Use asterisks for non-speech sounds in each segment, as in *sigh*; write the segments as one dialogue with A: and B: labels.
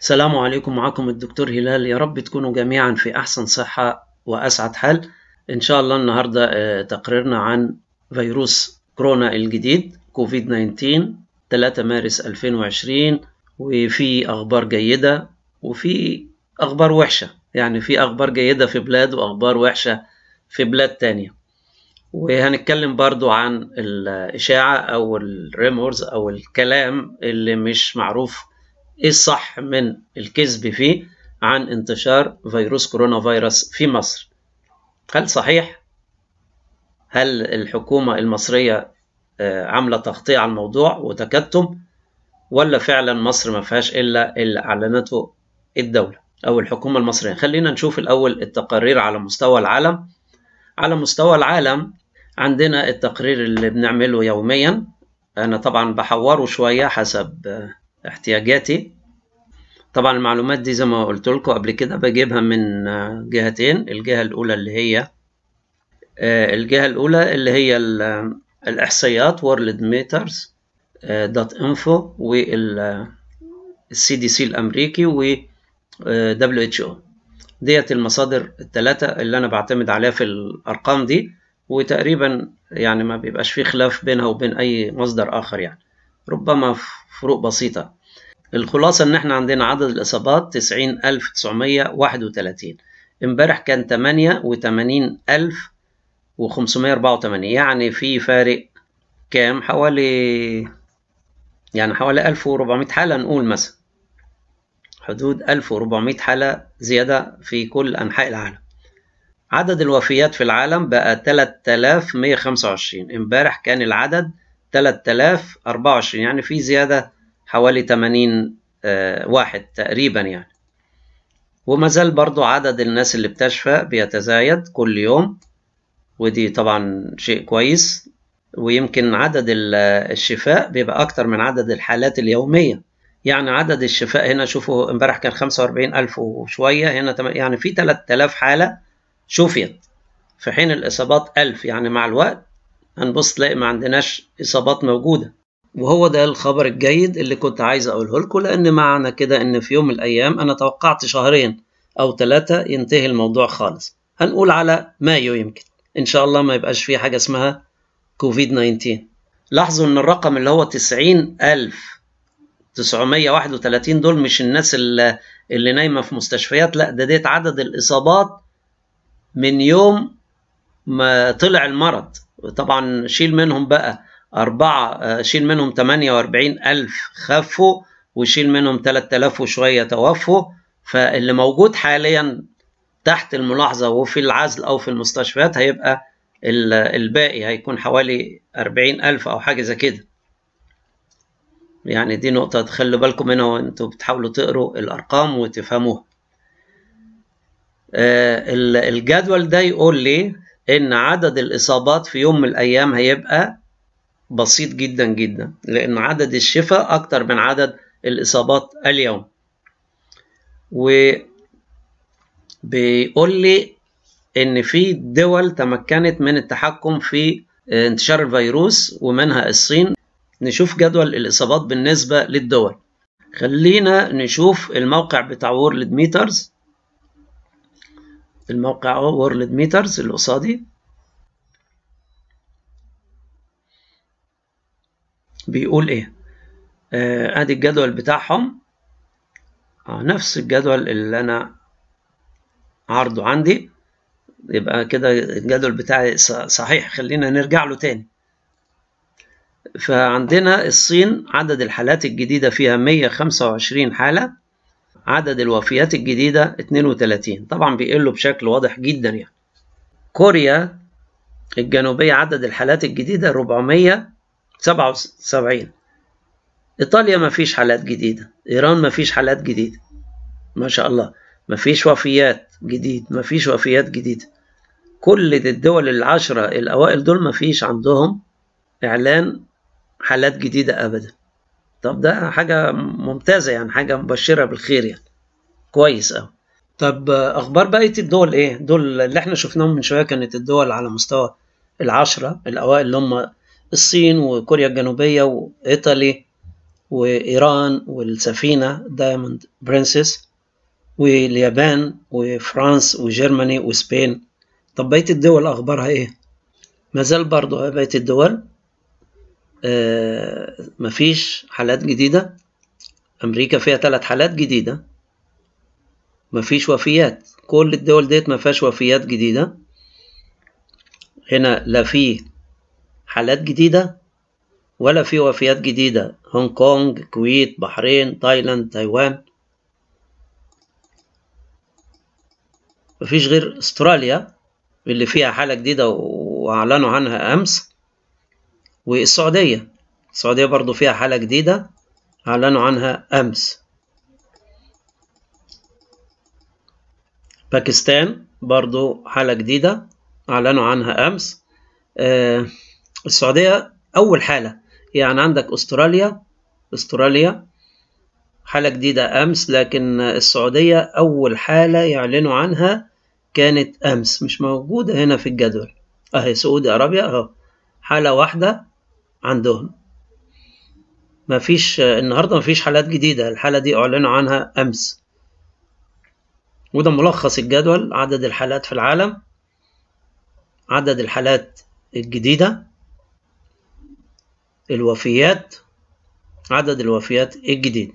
A: السلام عليكم معكم الدكتور هلال يا رب تكونوا جميعا في أحسن صحة وأسعد حال إن شاء الله النهاردة آه، تقريرنا عن فيروس كورونا الجديد كوفيد 19 3 مارس 2020 وفي أخبار جيدة وفي أخبار وحشة يعني في أخبار جيدة في بلاد وأخبار وحشة في بلاد تانية وهنتكلم برضو عن الإشاعة أو الريمورز أو الكلام اللي مش معروف إيه الصح من الكذب فيه عن انتشار فيروس كورونا فيروس في مصر هل صحيح؟ هل الحكومة المصرية آه، عاملة تغطية على الموضوع وتكتم ولا فعلا مصر ما فيهاش إلا اللي أعلنته الدولة أو الحكومة المصرية خلينا نشوف الأول التقارير على مستوى العالم على مستوى العالم عندنا التقرير اللي بنعمله يوميا أنا طبعا بحوره شوية حسب آه، احتياجاتي طبعا المعلومات دي زي ما قلت لكم قبل كده بجيبها من آه، جهتين الجهة الأولى اللي هي آه، الجهة الأولى اللي هي آه، الإحصائيات وورلد ميترز دوت انفو والسي دي سي الأمريكي و دبليو اتش او ديت المصادر الثلاثة اللي أنا بعتمد عليها في الأرقام دي وتقريبا يعني ما بيبقاش فيه خلاف بينها وبين أي مصدر آخر يعني ربما فروق بسيطة الخلاصة إن إحنا عندنا عدد الإصابات تسعين ألف واحد وتلاتين امبارح كان تمانية وتمانين ألف أربعة وتمانين يعني في فارق كام حوالي يعني حوالي ألف 1400 حالة نقول مثلا حدود ألف 1400 حالة زيادة في كل أنحاء العالم عدد الوفيات في العالم بقى 3125 امبارح كان العدد 3024 يعني في زيادة حوالي 80 آه، واحد تقريبا يعني وما زال برضو عدد الناس اللي بتشفى بيتزايد كل يوم ودي طبعا شيء كويس ويمكن عدد آه، الشفاء بيبقى أكتر من عدد الحالات اليومية يعني عدد الشفاء هنا شوفوا امبارح كان ألف وشوية هنا يعني في 3000 حالة شفيت في حين الإصابات ألف يعني مع الوقت هنبص تلاقي ما عندناش إصابات موجودة وهو ده الخبر الجيد اللي كنت عايز اقوله لكم لان معنى كده ان في يوم من الايام انا توقعت شهرين او ثلاثة ينتهي الموضوع خالص هنقول على مايو يمكن ان شاء الله ما يبقاش في حاجة اسمها كوفيد 19 لاحظوا ان الرقم اللي هو الف 931 دول مش الناس اللي, اللي نايمة في مستشفيات لا ده ديت عدد الإصابات من يوم ما طلع المرض طبعا شيل منهم بقى أربعة آه، شيل منهم 48 ألف خفوا وشيل منهم 3000 وشوية توفوا فاللي موجود حاليا تحت الملاحظة وفي العزل أو في المستشفيات هيبقى الباقي هيكون حوالي 40 ألف أو حاجة زي كده يعني دي نقطة تخلوا بالكم منها وانتوا بتحاولوا تقروا الأرقام وتفهموها آه، الجدول ده يقول لي إن عدد الإصابات في يوم من الأيام هيبقى بسيط جدا جدا لأن عدد الشفاء أكتر من عدد الإصابات اليوم وبيقول لي إن في دول تمكنت من التحكم في انتشار الفيروس ومنها الصين نشوف جدول الإصابات بالنسبة للدول خلينا نشوف الموقع بتاع وورلد ميترز الموقع وورلد ميترز اللي قصادي بيقول ايه آه ادي الجدول بتاعهم آه نفس الجدول اللي انا عرضه عندي يبقى كده الجدول بتاعي صحيح خلينا نرجع له تاني فعندنا الصين عدد الحالات الجديدة فيها 125 حالة عدد الوفيات الجديدة 32 طبعا بيقلوا بشكل واضح جدا يعني كوريا الجنوبية عدد الحالات الجديدة 400 سبعة وسبعين إيطاليا مفيش حالات جديدة إيران مفيش حالات جديدة ما شاء الله مفيش وفيات جديد مفيش وفيات جديدة كل الدول العشرة الأوائل دول مفيش عندهم إعلان حالات جديدة أبدا طب ده حاجة ممتازة يعني حاجة مبشرة بالخير يعني كويس أوي طب أخبار بقية الدول إيه؟ دول اللي إحنا شفناهم من شوية كانت الدول على مستوى العشرة الأوائل اللي هم الصين وكوريا الجنوبية وإيطالي وإيران والسفينة دايموند برنسس واليابان وفرانس وجيرماني وسبين طب بقية الدول أخبارها إيه؟ مازال برضه بقية الدول آه مفيش حالات جديدة أمريكا فيها ثلاث حالات جديدة مفيش وفيات كل الدول ديت مفيهاش وفيات جديدة هنا لا في حالات جديدة ولا في وفيات جديدة هونج كونج كويت بحرين تايلاند تايوان مفيش غير استراليا اللي فيها حالة جديدة وأعلنوا عنها أمس والسعودية السعودية برضو فيها حالة جديدة أعلنوا عنها أمس باكستان برضو حالة جديدة أعلنوا عنها أمس آه السعودية أول حالة يعني عندك أستراليا أستراليا حالة جديدة أمس لكن السعودية أول حالة يعلنوا عنها كانت أمس مش موجودة هنا في الجدول أهي سعودي عربيا أهو حالة واحدة عندهم مفيش النهاردة مفيش حالات جديدة الحالة دي أعلنوا عنها أمس وده ملخص الجدول عدد الحالات في العالم عدد الحالات الجديدة الوفيات عدد الوفيات الجديد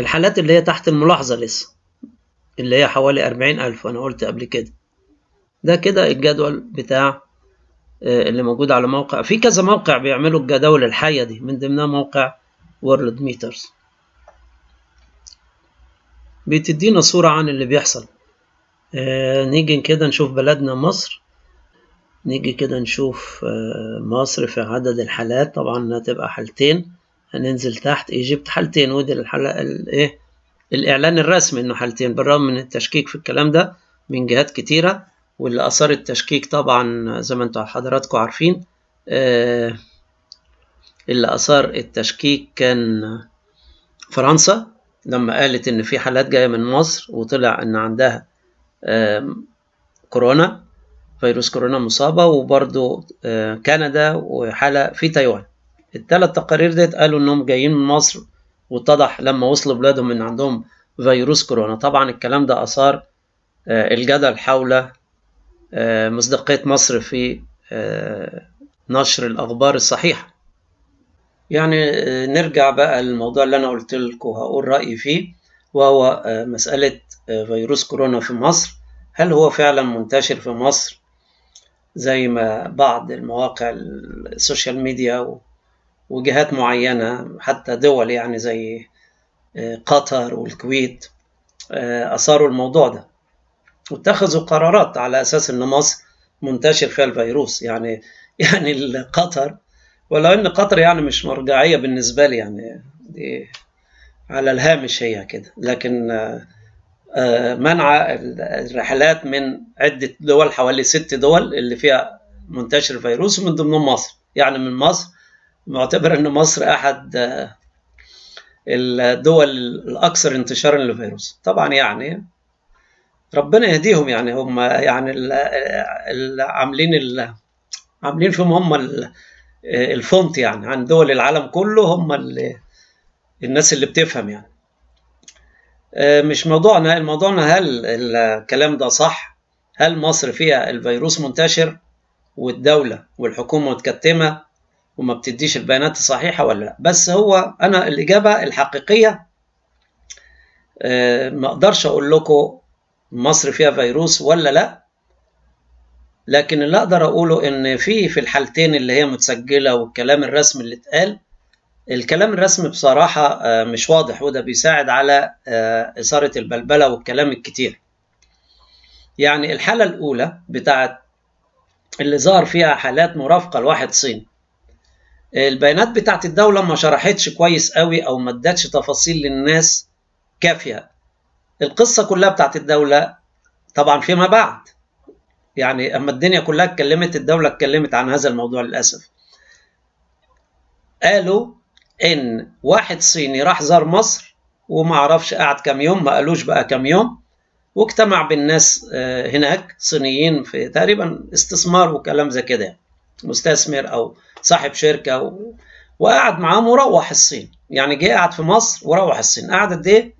A: الحالات اللي هي تحت الملاحظة لسه اللي هي حوالي أربعين ألف أنا قلت قبل كده ده كده الجدول بتاع آه، اللي موجود على موقع في كذا موقع بيعملوا الجداول الحية دي من ضمنها موقع وورلد ميترز بتدينا صورة عن اللي بيحصل آه، نيجي كده نشوف بلدنا مصر نيجي كده نشوف آه، مصر في عدد الحالات طبعا هتبقى حالتين هننزل تحت ايجيبت حالتين ودي الحلقة الايه الاعلان الرسمي انه حالتين بالرغم من التشكيك في الكلام ده من جهات كتيرة واللي اثار التشكيك طبعا زي ما انتوا حضراتكم عارفين آه، اللي اثار التشكيك كان فرنسا لما قالت ان في حالات جايه من مصر وطلع ان عندها كورونا فيروس كورونا مصابة وبرضو آه، كندا وحالة في تايوان الثلاث تقارير ديت قالوا انهم جايين من مصر واتضح لما وصلوا بلادهم ان عندهم فيروس كورونا طبعا الكلام ده اثار آه، الجدل حول آه، مصداقية مصر في نشر الأخبار الصحيحة يعني نرجع بقى للموضوع اللي أنا قلت لكم وهقول رأيي فيه وهو مسألة فيروس كورونا في مصر هل هو فعلا منتشر في مصر زي ما بعض المواقع السوشيال ميديا وجهات معينة حتى دول يعني زي آه، قطر والكويت آه، أثاروا الموضوع ده واتخذوا قرارات على أساس إن مصر منتشر فيها الفيروس يعني *laughs* يعني قطر ولو إن قطر يعني مش مرجعية بالنسبة لي يعني دي على الهامش هي كده لكن آه، آه، منع الرحلات من عدة دول حوالي ست دول اللي فيها منتشر الفيروس من ضمنهم مصر يعني من مصر معتبر أن مصر أحد آه، الدول الأكثر انتشارا للفيروس طبعا يعني ربنا يهديهم يعني هم يعني عاملين عاملين فيهم هم الفونت يعني عن دول العالم كله هم اللي الناس اللي بتفهم يعني آه، مش موضوعنا الموضوعنا هل الكلام ده صح هل مصر فيها الفيروس منتشر والدولة والحكومة متكتمة وما بتديش البيانات الصحيحة ولا لا بس هو أنا الإجابة الحقيقية آه، ما أقدرش أقول لكم مصر فيها فيروس ولا لا لكن اللي أقدر أقوله إن في في الحالتين اللي هي متسجلة والكلام الرسمي اللي اتقال الكلام الرسمي بصراحة آه، مش واضح وده بيساعد على آه، إثارة البلبلة والكلام الكتير يعني الحالة الأولى بتاعت اللي ظهر فيها حالات مرافقة لواحد صيني البيانات بتاعت الدولة ما شرحتش كويس قوي أو ما ادتش تفاصيل للناس كافية القصة كلها بتاعت الدولة طبعا فيما بعد يعني أما الدنيا كلها اتكلمت الدولة اتكلمت عن هذا الموضوع للأسف قالوا ان واحد صيني راح زار مصر وما عرفش قعد كام يوم ما قالوش بقى كام يوم واجتمع بالناس آه، هناك صينيين في تقريبا استثمار وكلام زي كده مستثمر او صاحب شركه و... وقعد معاهم وروح الصين يعني جه قعد في مصر وروح الصين قعد قد ايه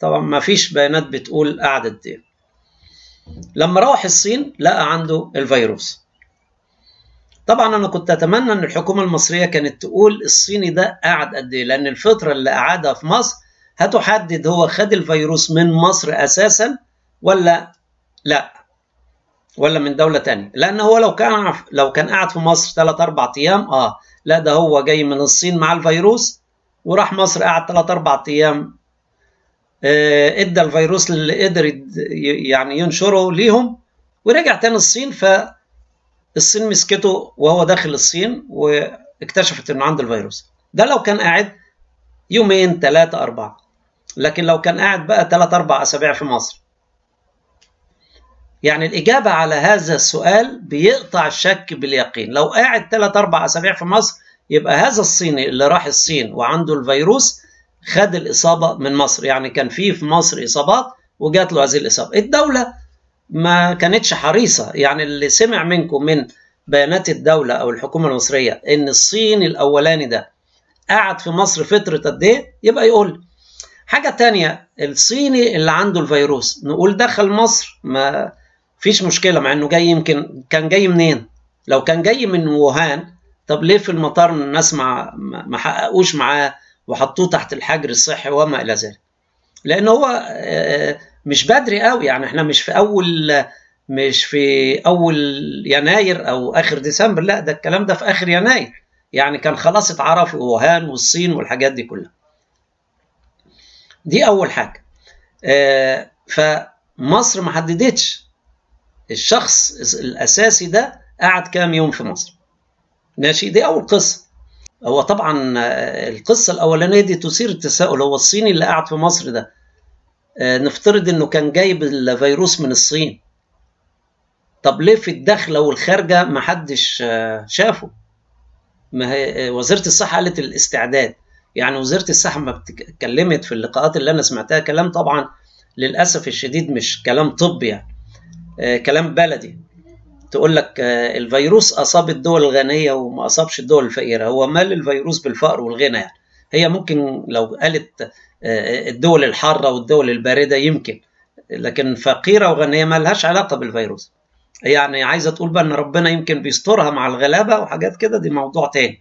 A: طبعا ما فيش بيانات بتقول قعد قد ايه لما روح الصين لقى عنده الفيروس طبعا انا كنت اتمنى ان الحكومه المصريه كانت تقول الصيني ده قعد قد ايه لان الفتره اللي قعدها في مصر هتحدد هو خد الفيروس من مصر اساسا ولا لا ولا من دولة تانية لأن هو لو كان لو كان قاعد في مصر 3 4 أيام أه لا ده هو جاي من الصين مع الفيروس وراح مصر قعد 3 4 أيام آه، ادى الفيروس اللي قدر يعني ينشره ليهم ورجع تاني الصين ف الصين مسكته وهو داخل الصين واكتشفت انه عنده الفيروس ده لو كان قاعد يومين ثلاثة أربعة لكن لو كان قاعد بقى ثلاثة أربع أسابيع في مصر يعني الإجابة على هذا السؤال بيقطع الشك باليقين لو قاعد ثلاثة أربع أسابيع في مصر يبقى هذا الصيني اللي راح الصين وعنده الفيروس خد الإصابة من مصر يعني كان في في مصر إصابات وجات له هذه الإصابة الدولة ما كانتش حريصه يعني اللي سمع منكم من بيانات الدوله او الحكومه المصريه ان الصين الاولاني ده قعد في مصر فتره قد ايه يبقى يقول حاجه تانية الصيني اللي عنده الفيروس نقول دخل مصر ما فيش مشكله مع انه جاي يمكن كان جاي منين لو كان جاي من ووهان طب ليه في المطار الناس ما ما حققوش معاه وحطوه تحت الحجر الصحي وما الى ذلك لان هو آه، مش بدري قوي يعني احنا مش في اول مش في اول يناير او اخر ديسمبر لا ده الكلام ده في اخر يناير يعني كان خلاص اتعرف ووهان والصين والحاجات دي كلها دي اول حاجه آه فمصر ما حددتش الشخص الاساسي ده قعد كام يوم في مصر ماشي دي اول قصه هو طبعا آه، القصه الاولانيه دي تثير التساؤل هو الصيني اللي قعد في مصر ده آه، نفترض انه كان جايب الفيروس من الصين طب ليه في الداخله والخارجه محدش آه، شافه ما هي آه، وزيره الصحه قالت الاستعداد يعني وزيره الصحه ما اتكلمت في اللقاءات اللي انا سمعتها كلام طبعا للاسف الشديد مش كلام طبي يعني كلام بلدي تقول لك الفيروس اصاب الدول الغنيه وما اصابش الدول الفقيره هو مال الفيروس بالفقر والغنى يعني هي ممكن لو قالت آه، الدول الحاره والدول البارده يمكن لكن فقيره وغنيه ما لهاش علاقه بالفيروس يعني عايزه تقول بقى ان ربنا يمكن بيسترها مع الغلابه وحاجات كده دي موضوع تاني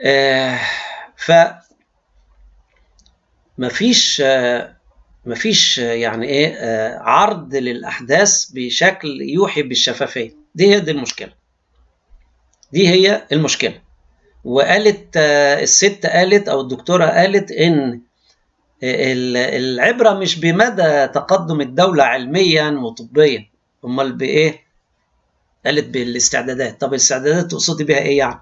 A: آه، ف مفيش آه، مفيش يعني ايه عرض للاحداث بشكل يوحي بالشفافيه دي هي دي المشكله دي هي المشكله وقالت آه، الست قالت او الدكتوره قالت ان آه، العبره مش بمدى تقدم الدوله علميا وطبيا امال بايه قالت بالاستعدادات طب الاستعدادات تقصدي بيها ايه يعني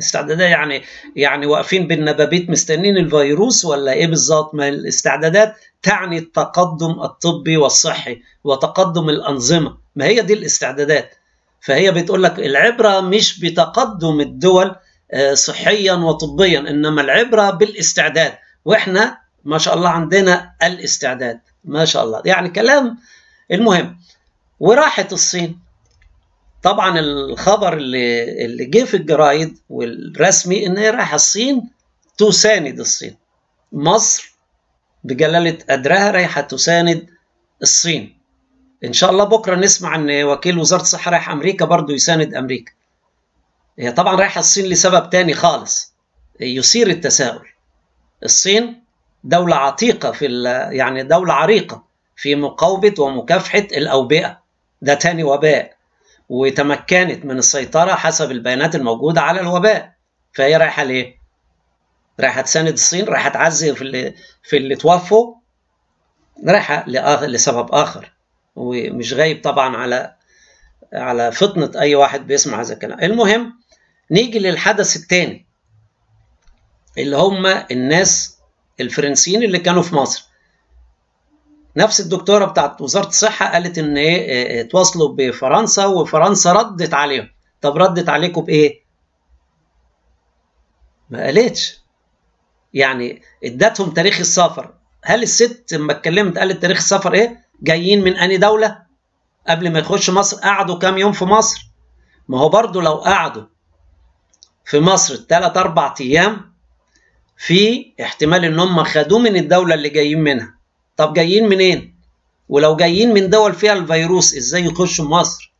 A: استعدادات يعني يعني واقفين بالنبابيت مستنين الفيروس ولا ايه بالظبط ما الاستعدادات تعني التقدم الطبي والصحي وتقدم الانظمه ما هي دي الاستعدادات فهي بتقول لك العبره مش بتقدم الدول آه، صحيا وطبيا انما العبره بالاستعداد واحنا ما شاء الله عندنا الاستعداد ما شاء الله يعني كلام المهم وراحت الصين طبعا الخبر اللي اللي جه في الجرايد والرسمي ان هي رايحه الصين تساند الصين مصر بجلاله قدرها رايحه تساند الصين ان شاء الله بكره نسمع ان وكيل وزاره الصحه رايح امريكا برضه يساند امريكا هي طبعا رايحه الصين لسبب تاني خالص يثير التساؤل الصين دولة عتيقة في يعني دولة عريقة في مقاومة ومكافحة الأوبئة ده تاني وباء وتمكنت من السيطرة حسب البيانات الموجودة على الوباء فهي رايحة ليه؟ رايحة تساند الصين رايحة تعزي في اللي في اللي توفوا رايحة لسبب آخر ومش غايب طبعا على على فطنة أي واحد بيسمع هذا الكلام المهم نيجي للحدث الثاني اللي هم الناس الفرنسيين اللي كانوا في مصر نفس الدكتوره بتاعت وزاره الصحه قالت ان ايه, إيه،, إيه، اتواصلوا بفرنسا وفرنسا ردت عليهم طب ردت عليكم بايه ما قالتش يعني ادتهم تاريخ السفر هل الست لما اتكلمت قالت تاريخ السفر ايه جايين من اني دوله قبل ما يخش مصر قعدوا كام يوم في مصر ما هو برضه لو قعدوا في مصر الثلاث أربع أيام في احتمال إن هم خدوه من الدولة اللي جايين منها طب جايين منين؟ ولو جايين من دول فيها الفيروس إزاي يخشوا مصر؟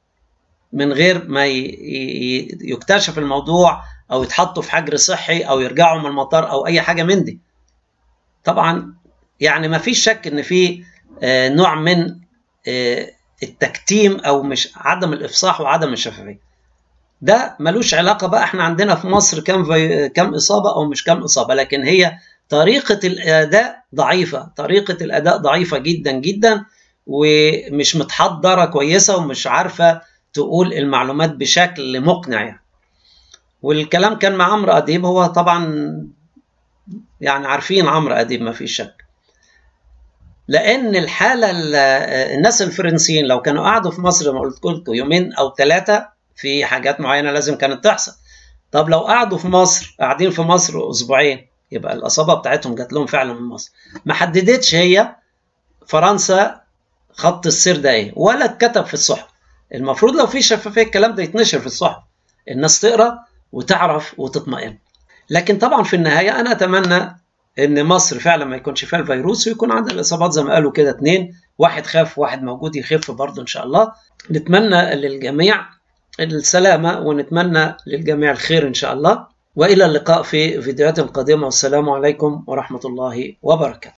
A: من غير ما يكتشف الموضوع أو يتحطوا في حجر صحي أو يرجعوا من المطار أو أي حاجة من دي طبعا يعني ما فيش شك إن في آه، نوع من آه، التكتيم او مش عدم الافصاح وعدم الشفافيه ده ملوش علاقة بقى احنا عندنا في مصر كم في كم إصابة أو مش كم إصابة لكن هي طريقة الأداء ضعيفة طريقة الأداء ضعيفة جدا جدا ومش متحضرة كويسة ومش عارفة تقول المعلومات بشكل مقنع يعني. والكلام كان مع عمرو أديب هو طبعا يعني عارفين عمرو أديب ما فيش شك لأن الحالة الناس الفرنسيين لو كانوا قعدوا في مصر ما قلت لكم يومين أو ثلاثة في حاجات معينه لازم كانت تحصل طب لو قعدوا في مصر قاعدين في مصر اسبوعين يبقى الاصابه بتاعتهم جات لهم فعلا من مصر ما حددتش هي فرنسا خط السير ده ايه ولا اتكتب في الصحف المفروض لو في شفافيه الكلام ده يتنشر في الصحف الناس تقرا وتعرف وتطمئن لكن طبعا في النهايه انا اتمنى ان مصر فعلا ما يكونش فيها الفيروس ويكون عندها الاصابات زي ما قالوا كده اتنين واحد خاف واحد موجود يخف برضه ان شاء الله نتمنى للجميع السلامة ونتمنى للجميع الخير إن شاء الله وإلى اللقاء في فيديوهات قادمة والسلام عليكم ورحمة الله وبركاته